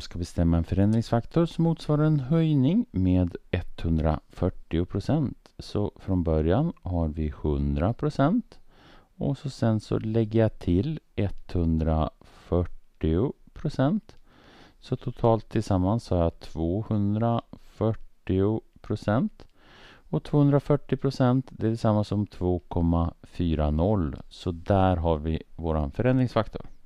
jag ska bestämma en förändringsfaktor som motsvarar en höjning med 140 procent. Så från början har vi 100 procent och så sen så lägger jag till 140 procent. Så totalt tillsammans har jag 240 procent. Och 240 procent det är detsamma som 2,40 så där har vi vår förändringsfaktor.